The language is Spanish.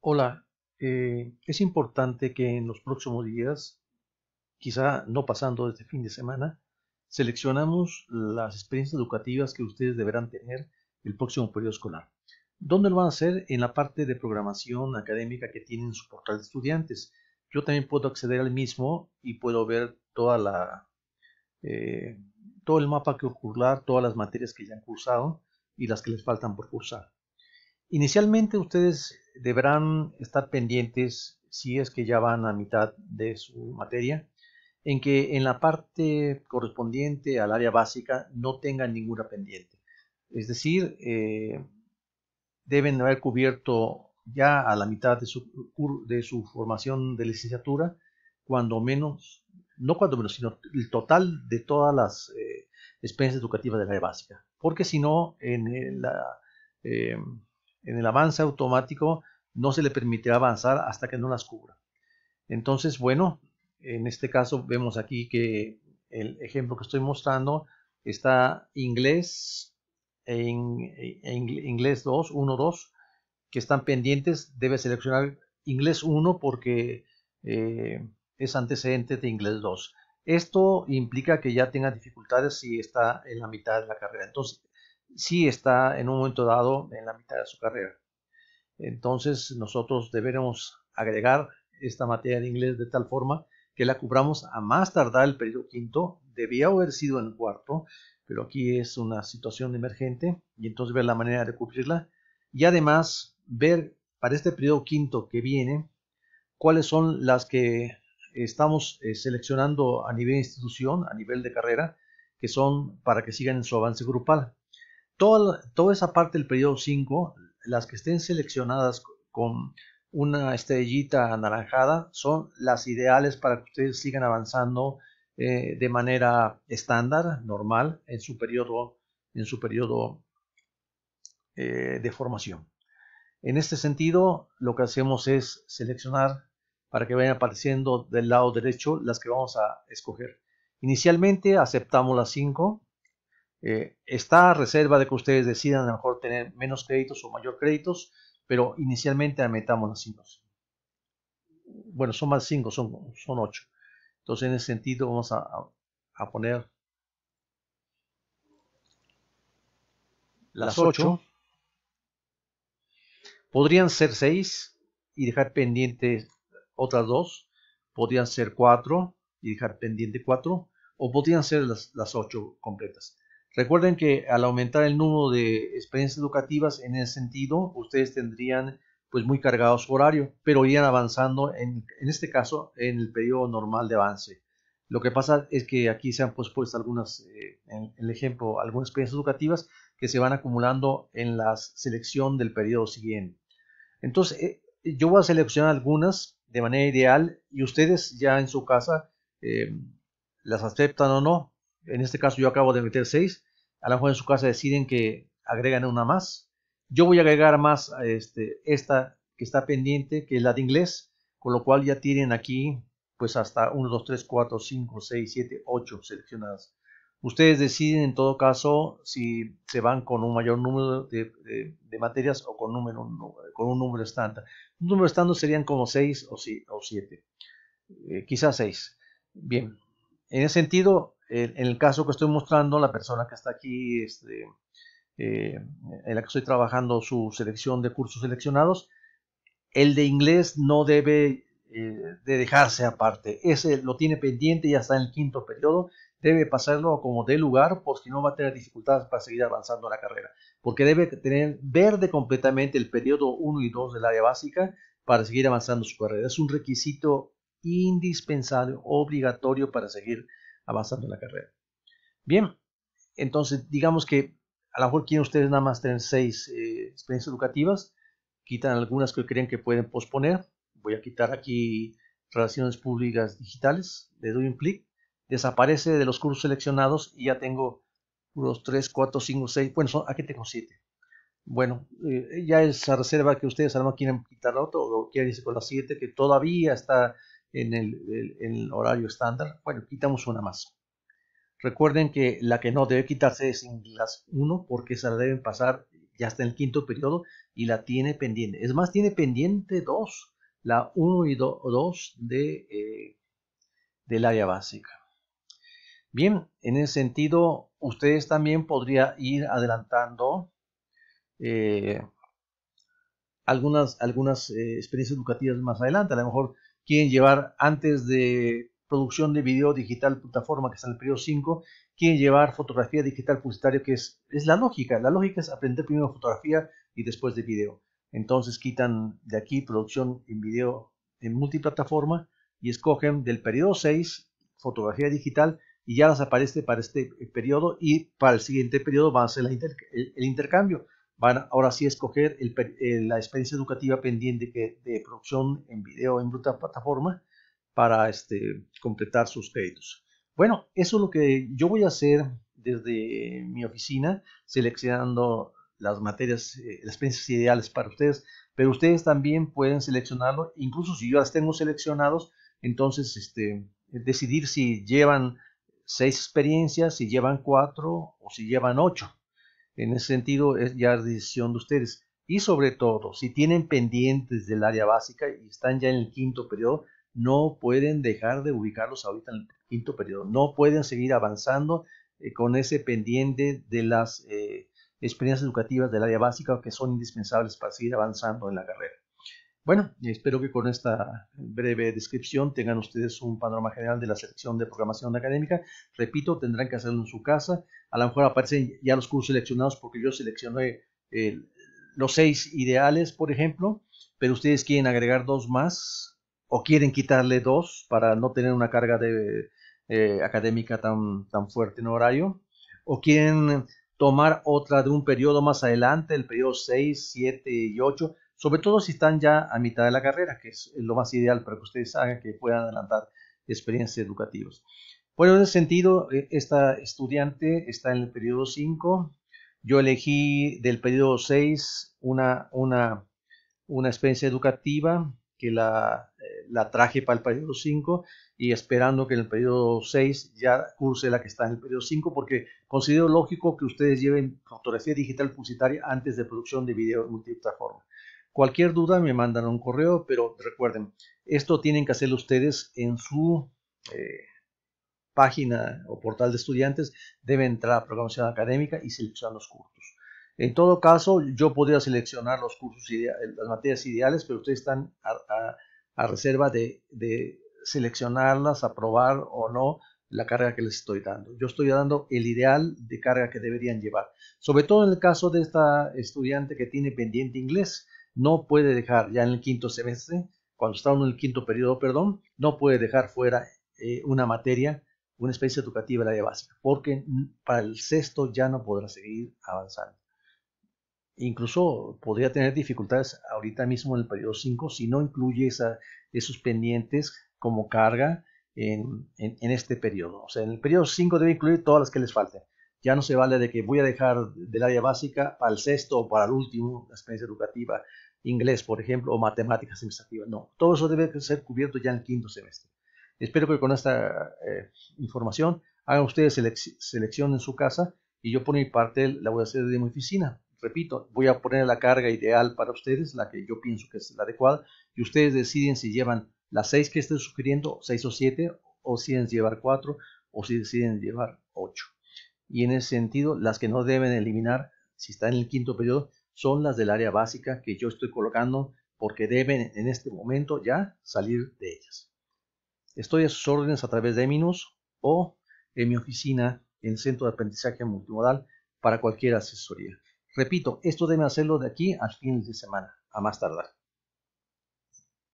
Hola, eh, es importante que en los próximos días, quizá no pasando este fin de semana, seleccionamos las experiencias educativas que ustedes deberán tener el próximo periodo escolar. ¿Dónde lo van a hacer? En la parte de programación académica que tienen su portal de estudiantes. Yo también puedo acceder al mismo y puedo ver toda la, eh, todo el mapa que curlar, todas las materias que ya han cursado y las que les faltan por cursar. Inicialmente ustedes deberán estar pendientes, si es que ya van a mitad de su materia, en que en la parte correspondiente al área básica no tengan ninguna pendiente. Es decir, eh, deben haber cubierto ya a la mitad de su, de su formación de licenciatura, cuando menos, no cuando menos, sino el total de todas las eh, experiencias educativas del área básica. Porque si no, en, la... Eh, en el avance automático no se le permitirá avanzar hasta que no las cubra. Entonces, bueno, en este caso vemos aquí que el ejemplo que estoy mostrando está inglés, en, inglés 2, 1, 2, que están pendientes, debe seleccionar inglés 1 porque eh, es antecedente de inglés 2. Esto implica que ya tenga dificultades si está en la mitad de la carrera. Entonces, si está en un momento dado en la mitad de su carrera. Entonces nosotros deberemos agregar esta materia de inglés de tal forma que la cubramos a más tardar el periodo quinto, debía haber sido en cuarto, pero aquí es una situación emergente y entonces ver la manera de cubrirla y además ver para este periodo quinto que viene cuáles son las que estamos eh, seleccionando a nivel de institución, a nivel de carrera, que son para que sigan en su avance grupal toda, esa parte del periodo 5, las que estén seleccionadas con una estrellita anaranjada son las ideales para que ustedes sigan avanzando eh, de manera estándar, normal, en su periodo, en su eh, de formación. En este sentido, lo que hacemos es seleccionar para que vayan apareciendo del lado derecho las que vamos a escoger. Inicialmente aceptamos las 5 eh, está a reserva de que ustedes decidan a lo mejor tener menos créditos o mayor créditos, pero inicialmente metamos las 5. Bueno, son más 5, son 8. Entonces, en ese sentido, vamos a, poner las 8. Podrían ser 6 y dejar pendientes otras 2 Podrían ser 4 y dejar pendiente 4. O podrían ser las, las 8 completas. Recuerden que al aumentar el número de experiencias educativas en ese sentido, ustedes tendrían pues muy cargados su horario, pero irían avanzando en, este caso en el periodo normal de avance. Lo que pasa es que aquí se han puesto algunas, eh, en el ejemplo, algunas experiencias educativas que se van acumulando en la selección del periodo siguiente. Entonces, eh, yo voy a seleccionar algunas de manera ideal y ustedes ya en su casa eh, las aceptan o no en este caso yo acabo de meter 6, a lo mejor en su casa deciden que agregan una más. Yo voy a agregar más a este, esta que está pendiente, que es la de inglés, con lo cual ya tienen aquí pues hasta 1, 2, 3, 4, 5, 6, 7, 8 seleccionadas. Ustedes deciden en todo caso si se van con un mayor número de, de, materias o con, número, con un número estándar. Un número estándar serían como 6 o 7. Eh, quizás 6. Bien, en ese sentido, en, el caso que estoy mostrando, la persona que está aquí, este, eh, en la que estoy trabajando su selección de cursos seleccionados, el de inglés no debe eh, de dejarse aparte. Ese lo tiene pendiente, ya está en el quinto periodo. Debe pasarlo como de lugar, porque no va a tener dificultades para seguir avanzando la carrera. Porque debe tener verde completamente el periodo 1 y 2 del área básica para seguir avanzando su carrera. Es un requisito indispensable, obligatorio para seguir avanzando en la carrera. Bien, entonces digamos que a lo mejor quieren ustedes nada más tener seis eh, experiencias educativas, quitan algunas que creen que pueden posponer. Voy a quitar aquí relaciones públicas digitales, le doy un clic, desaparece de los cursos seleccionados y ya tengo unos 3, 4, 5, 6, bueno, aquí tengo 7. Bueno, eh, ya esa reserva que ustedes a no quieren quitar la otra o quieren con las 7 que todavía está en el, horario estándar. Bueno, quitamos una más. Recuerden que la que no debe quitarse es en las 1 porque se la deben pasar ya hasta el quinto periodo y la tiene pendiente. Es más, tiene pendiente 2, la 1 y 2 de, eh, del área básica. Bien, en ese sentido, ustedes también podrían ir adelantando eh, algunas, algunas eh, experiencias educativas más adelante. A lo mejor quieren llevar antes de producción de video digital plataforma, que está en el periodo 5, quieren llevar fotografía digital publicitaria, que es, la lógica. La lógica es aprender primero fotografía y después de video. Entonces quitan de aquí producción en video en multiplataforma y escogen del periodo 6 fotografía digital y ya las aparece para este periodo y para el siguiente periodo va a ser el intercambio van ahora sí a escoger eh, la experiencia educativa pendiente de producción en video en bruta plataforma para este, completar sus créditos. Bueno, eso es lo que yo voy a hacer desde mi oficina, seleccionando las materias, eh, las experiencias ideales para ustedes, pero ustedes también pueden seleccionarlo, incluso si yo las tengo seleccionados, entonces este, decidir si llevan seis experiencias, si llevan cuatro o si llevan ocho. En ese sentido, es ya decisión de ustedes. Y sobre todo, si tienen pendientes del área básica y están ya en el quinto periodo, no pueden dejar de ubicarlos ahorita en el quinto periodo. No pueden seguir avanzando eh, con ese pendiente de las eh, experiencias educativas del área básica que son indispensables para seguir avanzando en la carrera. Bueno, espero que con esta breve descripción tengan ustedes un panorama general de la selección de programación académica. Repito, tendrán que hacerlo en su casa. A lo mejor aparecen ya los cursos seleccionados porque yo seleccioné eh, los seis ideales, por ejemplo, pero ustedes quieren agregar dos más o quieren quitarle dos para no tener una carga de, eh, académica tan, tan fuerte en horario, o quieren tomar otra de un periodo más adelante, el periodo 6, 7 y 8 sobre todo si están ya a mitad de la carrera, que es lo más ideal para que ustedes hagan que puedan adelantar experiencias educativas. Bueno, en ese sentido, eh, esta estudiante está en el periodo 5. Yo elegí del periodo 6 una, una, una experiencia educativa que la, eh, traje para el periodo 5 y esperando que en el periodo 6 ya curse la que está en el periodo 5 porque considero lógico que ustedes lleven fotografía digital publicitaria antes de producción de video multiplataforma. Cualquier duda me mandan un correo, pero recuerden, esto tienen que hacer ustedes en su eh, página o portal de estudiantes. Deben entrar a programación académica y seleccionar los cursos. En todo caso, yo podría seleccionar los cursos, las materias ideales, pero ustedes están a, reserva de, de seleccionarlas, aprobar o no la carga que les estoy dando. Yo estoy dando el ideal de carga que deberían llevar. Sobre todo en el caso de esta estudiante que tiene pendiente inglés no puede dejar ya en el quinto semestre, cuando está en el quinto periodo, perdón, no puede dejar fuera eh, una materia, una especie educativa la área básica, porque para el sexto ya no podrá seguir avanzando. Incluso podría tener dificultades ahorita mismo en el periodo 5 si no incluye esa, esos pendientes como carga en, este periodo. O sea, en el periodo 5 debe incluir todas las que les falten. Ya no se vale de que voy a dejar del área básica para el sexto o para el último la experiencia educativa inglés, por ejemplo, o matemáticas administrativas. No, todo eso debe ser cubierto ya en el quinto semestre. Espero que con esta eh, información hagan ustedes selección en su casa y yo por mi parte la voy a hacer de mi oficina. Repito, voy a poner la carga ideal para ustedes, la que yo pienso que es la adecuada, y ustedes deciden si llevan las seis que estén sugiriendo, seis o siete, o si deciden llevar cuatro, o si deciden llevar ocho. Y en ese sentido, las que no deben eliminar, si están en el quinto periodo, son las del área básica que yo estoy colocando porque deben en este momento ya salir de ellas. Estoy a sus órdenes a través de Minus o en mi oficina en el Centro de Aprendizaje Multimodal para cualquier asesoría. Repito, esto deben hacerlo de aquí al fin de semana, a más tardar.